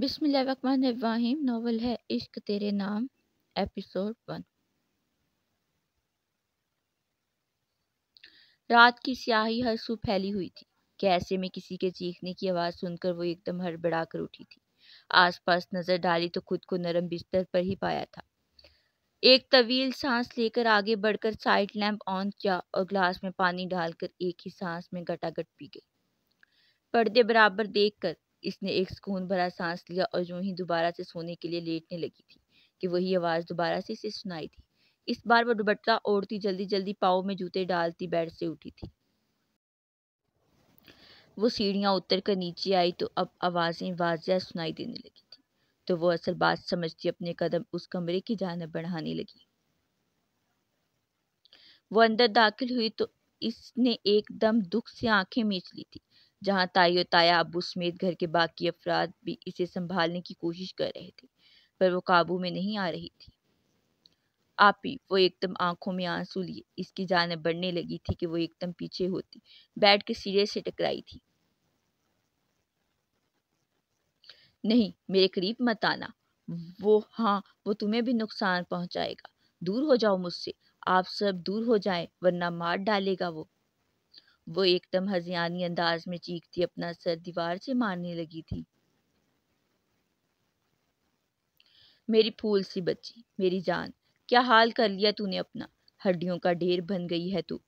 बिस्मिल्लाहिर्रहमानिर्रहीम नावल है इश्क तेरे नाम एपिसोड वन रात की स्याही हर सू फैली हुई थी कैसे में किसी के चीखने की आवाज़ सुनकर वो एकदम हड़बड़ा कर उठी थी आसपास नज़र डाली तो खुद को नरम बिस्तर पर ही पाया था एक तवील सांस लेकर आगे बढ़कर साइड लैंप ऑन किया और ग्लास में पानी डालकर एक ही सांस में गटागट पी गई पर्दे बराबर देखकर इसने एक सुकून भरा सांस लिया और यूं ही दोबारा से सोने के लिए लेटने लगी थी कि वही आवाज़ दोबारा से इसे सुनाई थी इस बार वह दुबट्टा ओढ़ती जल्दी जल्दी पाओ में जूते डालती बेड से उठी थी वो सीढ़ियां उतर कर नीचे आई तो अब आवाज़ें वाजिया सुनाई देने लगी थी तो वो असल बात समझती अपने कदम उस कमरे की जानब बढ़ाने लगी वो अंदर दाखिल हुई तो इसने एकदम दुख से आंखें मीच ली थी जहां ताई और ताया अबू समेत घर के बाकी अफराद भी इसे संभालने की कोशिश कर रहे थे पर वो काबू में नहीं आ रही थी आपी वो एकदम आंखों में आंसू लिए इसकी जान बढ़ने लगी थी कि वो एकदम पीछे होती बैठ के सिरे से टकराई थी नहीं मेरे करीब मत आना वो हाँ वो तुम्हें भी नुकसान पहुंचाएगा दूर हो जाओ मुझसे आप सब दूर हो जाएं वरना मार डालेगा वो वो एकदम हजियानी अंदाज में चीखती अपना सर दीवार से मारने लगी थी मेरी फूल सी बच्ची मेरी जान क्या हाल कर लिया तूने अपना हड्डियों का ढेर बन गई है तू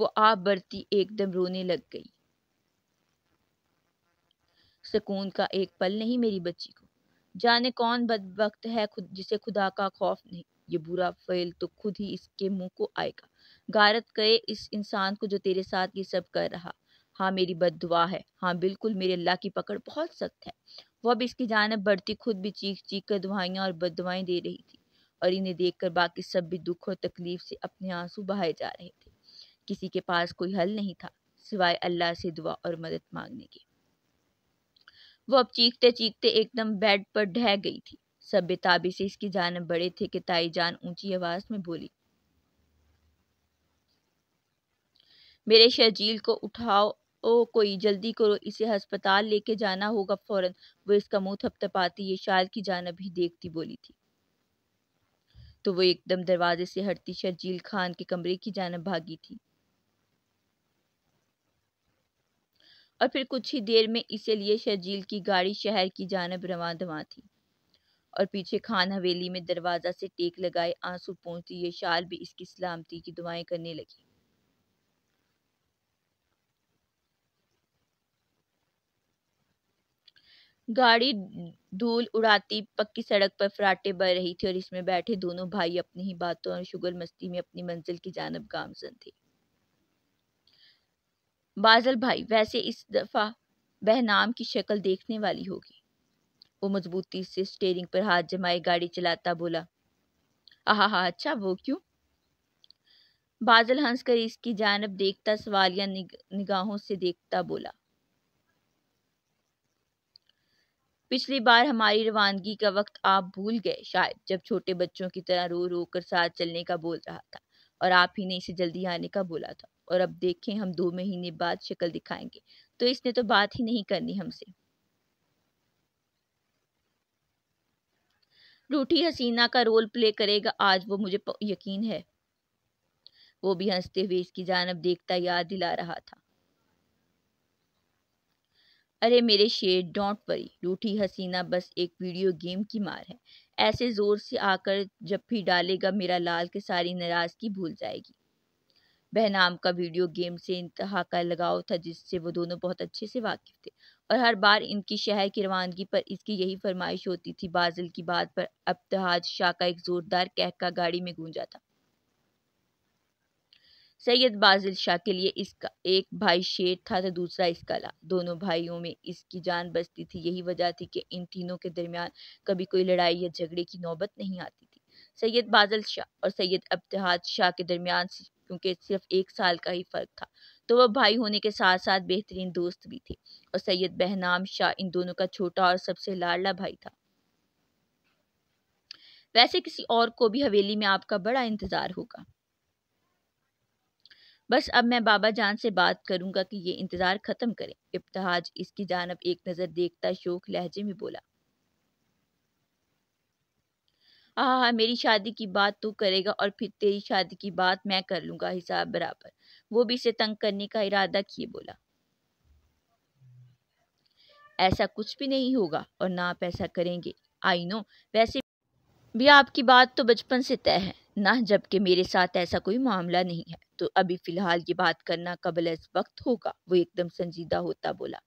वो आप बरती एकदम रोने लग गई सुकून का एक पल नहीं मेरी बच्ची को जाने कौन बदबख्त है खुद जिसे खुदा का खौफ नहीं ये बुरा फेल तो खुद ही इसके मुंह को आएगा गारत कहे इस इंसान को जो तेरे साथ ये सब कर रहा हाँ मेरी बद दुआ है हाँ बिल्कुल मेरे अल्लाह की पकड़ बहुत सख्त है वह अब इसकी जानब बढ़ती खुद भी चीख चीख कर दुआइयाँ और बद दुआएँ दे रही थी और इन्हें देख कर बाकी सब भी दुख और तकलीफ से अपने आंसू बहाए जा रहे थे किसी के पास कोई हल नहीं था सिवाय अल्लाह से दुआ और मदद मांगने के वो अब चीखते चीखते एकदम बेड पर ढह गई थी सब बेताबी से इसकी जानब बड़े थे कि ताई जान ऊंची आवाज में बोली मेरे शहजील को उठाओ ओ कोई जल्दी करो इसे अस्पताल लेके जाना होगा फौरन वो इसका मुंह थपथपाती ये शाल की जानब ही देखती बोली थी तो वो एकदम दरवाजे से हटती शर्जील खान के कमरे की जानब भागी थी और फिर कुछ ही देर में इसे लिए शर्जील की गाड़ी शहर की जानब रवा दवा थी और पीछे खान हवेली में दरवाज़ा से टेक लगाए आंसू पहुंचती ये शाल भी इसकी सलामती की दुआएं करने लगी गाड़ी धूल उड़ाती पक्की सड़क पर फराटे बह रही थी और इसमें बैठे दोनों भाई अपनी ही बातों और शुगर मस्ती में अपनी मंजिल की जानब गामजन थे बाजल भाई वैसे इस दफा बहनाम की शक्ल देखने वाली होगी वो मजबूती से स्टेयरिंग पर हाथ जमाए गाड़ी चलाता बोला आह हा अच्छा वो क्यों बाजल हंसकर इसकी जानब देखता सवालिया निगाहों से देखता बोला पिछली बार हमारी रवानगी का वक्त आप भूल गए शायद जब छोटे बच्चों की तरह रो रो कर साथ चलने का बोल रहा था और आप ही ने इसे जल्दी आने का बोला था और अब देखें हम दो महीने बाद शक्ल दिखाएंगे तो इसने तो बात ही नहीं करनी हमसे रूठी हसीना का रोल प्ले करेगा आज वो मुझे यकीन है वो भी हंसते हुए इसकी जानब देखता याद दिला रहा था अरे मेरे शेर डोंट वरी रूठी हसीना बस एक वीडियो गेम की मार है ऐसे जोर से आकर जब भी डालेगा मेरा लाल के सारी नाराजगी भूल जाएगी बहनाम का वीडियो गेम से इंतहा का लगाव था जिससे वो दोनों बहुत अच्छे से वाकिफ थे और हर बार इनकी शहर की रवानगी पर इसकी यही फरमाइश होती थी बाजल की बात पर अबतहाज शाह का एक जोरदार कहका गाड़ी में गूंजा था सैयद बाजिल शाह के लिए इसका एक भाई शेर था तो दूसरा इसका ला दोनों भाइयों में इसकी जान बचती थी यही वजह थी कि इन तीनों के दरमियान कभी कोई लड़ाई या झगड़े की नौबत नहीं आती थी सैयद बाजल शाह और सैयद अब्तहाद शाह के दरमियान क्योंकि सिर्फ एक साल का ही फ़र्क था तो वह भाई होने के साथ साथ बेहतरीन दोस्त भी थे और सैयद बहनाम शाह इन दोनों का छोटा और सबसे लाडला भाई था वैसे किसी और को भी हवेली में आपका बड़ा इंतज़ार होगा बस अब मैं बाबा जान से बात करूंगा कि ये इंतज़ार ख़त्म करें इब्तहाज इसकी जानब एक नज़र देखता शोक लहजे में बोला आह हाँ, हाँ, मेरी शादी की बात तू करेगा और फिर तेरी शादी की बात मैं कर लूंगा हिसाब बराबर वो भी इसे तंग करने का इरादा किए बोला ऐसा कुछ भी नहीं होगा और ना आप ऐसा करेंगे आई नो वैसे भी आपकी बात तो बचपन से तय है ना जबकि मेरे साथ ऐसा कोई मामला नहीं है तो अभी फ़िलहाल ये बात करना कबल इस वक्त होगा वो एकदम संजीदा होता बोला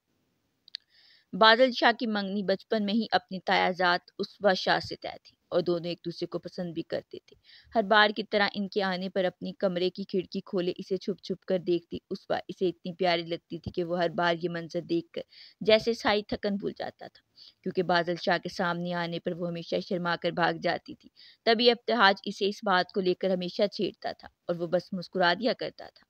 बादल शाह की मंगनी बचपन में ही अपनी तायाजात उस शाह से तय थी और दोनों एक दूसरे को पसंद भी करते थे हर बार की तरह इनके आने पर अपनी कमरे की खिड़की खोले इसे छुप छुप कर देखती उस बार इसे इतनी प्यारी लगती थी कि वो हर बार ये मंजर देख कर जैसे साई थकन भूल जाता था क्योंकि बादल शाह के सामने आने पर वो हमेशा शर्मा कर भाग जाती थी तभी अब्तहाज इसे इस बात को लेकर हमेशा छेड़ता था और वो बस मुस्कुरा दिया करता था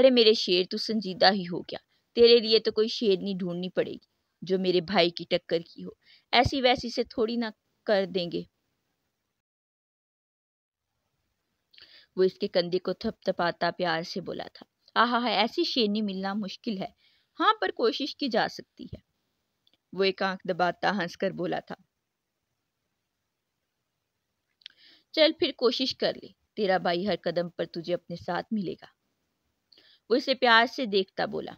अरे मेरे शेर तू संजीदा ही हो गया तेरे लिए तो कोई शेरनी ढूंढनी पड़ेगी जो मेरे भाई की टक्कर की हो ऐसी वैसी से थोड़ी ना कर देंगे वो इसके कंधे को थपथपाता प्यार से बोला था आहा ऐसी शेरनी मिलना मुश्किल है हाँ पर कोशिश की जा सकती है वो एक आंख दबाता हंसकर बोला था चल फिर कोशिश कर ले तेरा भाई हर कदम पर तुझे अपने साथ मिलेगा वो इसे प्यार से देखता बोला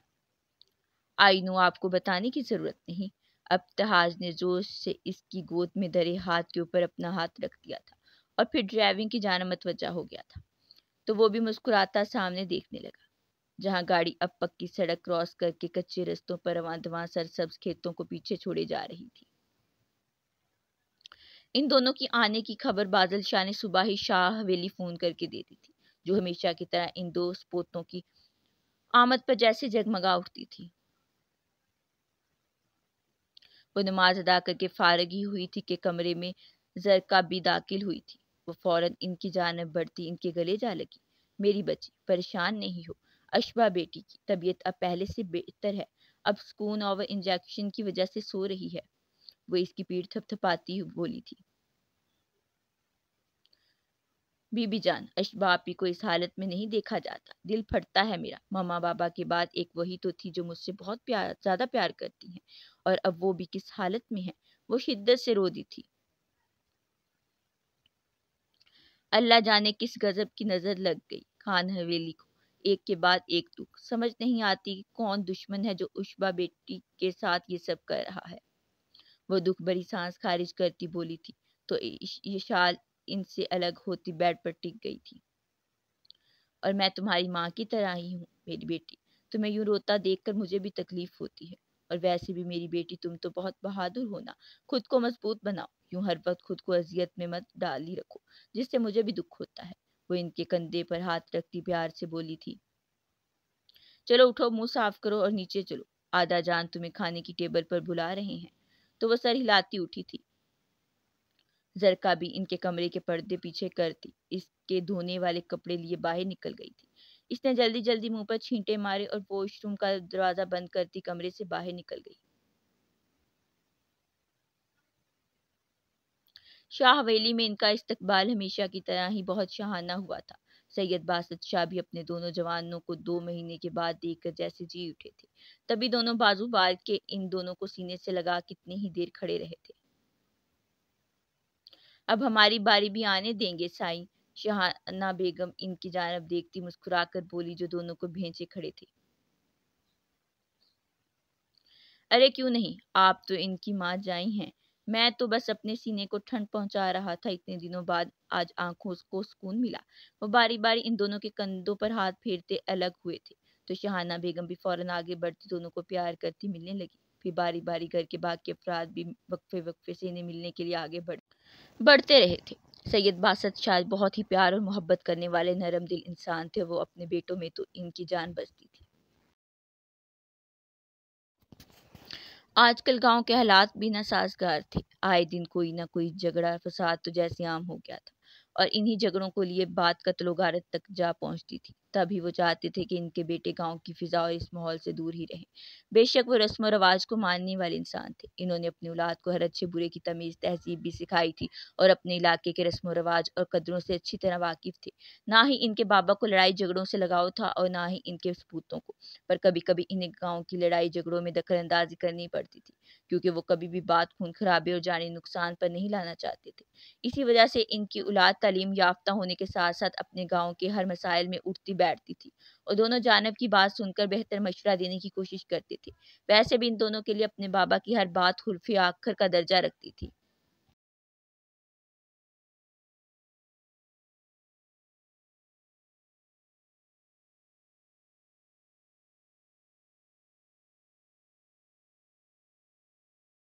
आई नो आपको बताने की जरूरत नहीं अब तहाज ने जोश से इसकी गोद में धरे हाथ के ऊपर अपना हाथ रख दिया था और फिर ड्राइविंग की जान मतवजा हो गया था तो वो भी मुस्कुराता सामने देखने लगा जहाँ गाड़ी अब पक्की सड़क क्रॉस करके कच्चे रस्तों पर रवान दवां सरसब्ज खेतों को पीछे छोड़े जा रही थी इन दोनों की आने की खबर बादल शाह ने सुबह ही शाह हवेली फोन करके दे दी थी जो हमेशा की तरह इन दो पोतों की आमद पर जैसे जगमगा उठती थी वो नमाज अदा करके फारगी हुई थी कि कमरे में जरका भी दाखिल हुई थी वो फौरन इनकी जानब बढ़ती इनके गले जा लगी मेरी बच्ची परेशान नहीं हो अशबा बेटी की तबीयत अब पहले से बेहतर है अब सुकून और इंजेक्शन की वजह से सो रही है वो इसकी पीठ थपथपाती बोली थी बीबी जान अशबापी को इस हालत में नहीं देखा जाता दिल फटता है मेरा मामा बाबा के बाद एक वही तो थी जो मुझसे बहुत प्यार ज़्यादा प्यार करती हैं और अब वो भी किस हालत में है वो शिद्दत से रो दी थी अल्लाह जाने किस गजब की नज़र लग गई खान हवेली को एक के बाद एक दुख समझ नहीं आती कि कौन दुश्मन है जो उशबा बेटी के साथ ये सब कर रहा है वो दुख बड़ी सांस खारिज करती बोली थी तो ये इनसे अलग होती बेड पर टिक गई थी और मैं तुम्हारी माँ की तरह ही हूँ मेरी बेटी तुम्हें यूं रोता देखकर मुझे भी तकलीफ होती है और वैसे भी मेरी बेटी तुम तो बहुत बहादुर हो ना खुद को मजबूत बनाओ यूं हर वक्त खुद को अजियत में मत डाल ही रखो जिससे मुझे भी दुख होता है वो इनके कंधे पर हाथ रखती प्यार से बोली थी चलो उठो मुंह साफ करो और नीचे चलो आधा जान तुम्हें खाने की टेबल पर बुला रहे हैं तो वह सर हिलाती उठी थी जरका भी इनके कमरे के पर्दे पीछे कर दी इसके धोने वाले कपड़े लिए बाहर निकल गई थी इसने जल्दी जल्दी मुंह पर छींटे मारे और वॉशरूम का दरवाजा बंद करती कमरे से बाहर निकल गई शाह हवेली में इनका इस्तकबाल हमेशा की तरह ही बहुत शाहाना हुआ था सैयद बासत शाह भी अपने दोनों जवानों को दो महीने के बाद देखकर जैसे जी उठे थे तभी दोनों बाजू बाल के इन दोनों को सीने से लगा कितने ही देर खड़े रहे थे अब हमारी बारी भी आने देंगे साई शहाना बेगम इनकी जानब देखती मुस्कुराकर बोली जो दोनों को भेजे खड़े थे अरे क्यों नहीं आप तो इनकी माँ जाई हैं मैं तो बस अपने सीने को ठंड पहुंचा रहा था इतने दिनों बाद आज आंखों को सुकून मिला वो बारी बारी इन दोनों के कंधों पर हाथ फेरते अलग हुए थे तो शहाना बेगम भी फौरन आगे बढ़ती दोनों को प्यार करती मिलने लगी फिर बारी बारी घर के बाकी अफराद भी वक्फे वक्फे से इन्हें मिलने के लिए आगे बढ़े बढ़ते रहे थे सैयद बासत शाह बहुत ही प्यार और मोहब्बत करने वाले नरम दिल इंसान थे वो अपने बेटों में तो इनकी जान बचती थी आजकल गांव के हालात भी ना साजगार थे आए दिन कोई ना कोई झगड़ा फसाद तो जैसे आम हो गया था और इन्हीं झगड़ों को लिए बात कतलोगारत गारत तक जा पहुंचती थी तभी वो चाहते थे कि इनके बेटे गांव की फिजा और इस माहौल से दूर ही रहें बेशक वो रस्म और रवाज को मानने वाले इंसान थे इन्होंने अपनी औलाद को हर अच्छे बुरे की तमीज़ तहजीब भी सिखाई थी और अपने इलाके के रस्म रवाज और कदरों से अच्छी तरह वाकिफ थे ना ही इनके बाबा को लड़ाई झगड़ों से लगाव था और ना ही इनके सपूतों को पर कभी कभी इन्हें गाँव की लड़ाई झगड़ों में दखल करनी पड़ती थी क्योंकि वो कभी भी बात खून खराबे और जानी नुकसान पर नहीं लाना चाहते थे इसी वजह से इनकी औलाद तालीम याफ्ता होने के साथ साथ अपने गाँव के हर मसाइल में उठती बैठती थी और दोनों जानब की बात सुनकर बेहतर मशवरा देने की कोशिश करती थी वैसे भी इन दोनों के लिए अपने बाबा की हर बात खुलफी आखिर का दर्जा रखती थी